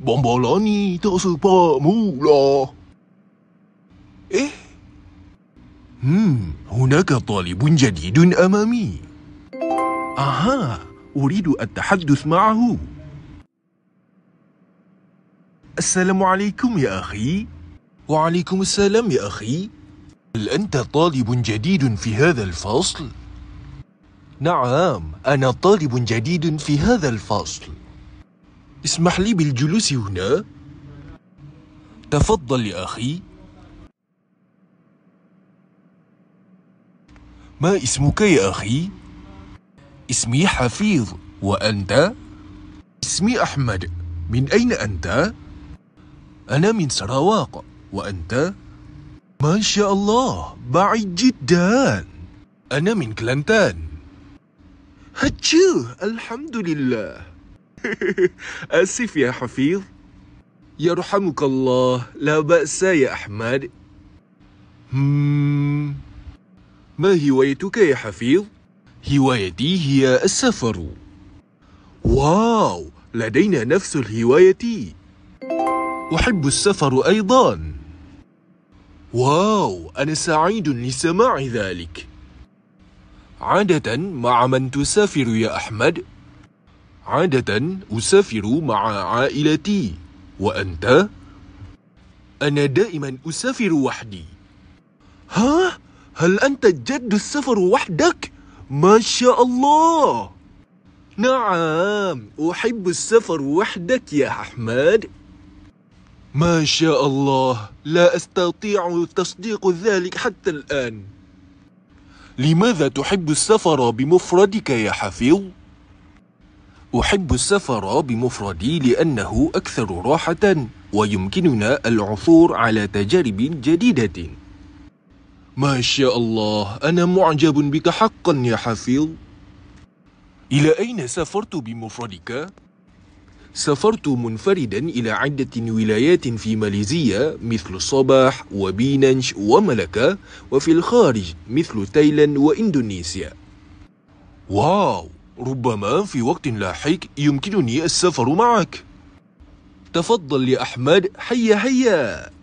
إيه؟ هم هناك طالب جديد أمامي أها أريد التحدث معه السلام عليكم يا أخي وعليكم السلام يا أخي هل أنت طالب جديد في هذا الفصل؟ نعم أنا طالب جديد في هذا الفصل اسمح لي بالجلوس هنا تفضل يا أخي ما اسمك يا أخي؟ اسمي حفيظ وأنت؟ اسمي أحمد من أين أنت؟ أنا من سراواق وأنت؟ ما شاء الله بعيد جدا أنا من كلانتان هتشو الحمد لله آسف يا حفيظ يرحمك الله لا بأس يا أحمد ما هوايتك يا حفيظ؟ هوايتي هي السفر واو لدينا نفس الهواية أحب السفر أيضا واو أنا سعيد لسماع ذلك عادة مع من تسافر يا أحمد؟ عادة أسافر مع عائلتي وأنت؟ أنا دائما أسافر وحدي ها؟ هل أنت جد السفر وحدك؟ ما شاء الله نعم أحب السفر وحدك يا أحمد ما شاء الله لا أستطيع تصديق ذلك حتى الآن لماذا تحب السفر بمفردك يا حفيظ؟ أحب السفر بمفردي لأنه أكثر راحة ويمكننا العثور على تجارب جديدة ما شاء الله أنا معجب بك حقا يا حفيظ إلى أين سافرت بمفردك؟ سافرت منفردا إلى عدة ولايات في ماليزيا مثل صباح وبيننش وملكة وفي الخارج مثل تايلاند وإندونيسيا واو ربما في وقت لاحق يمكنني السفر معك تفضل يا أحمد هيا هيا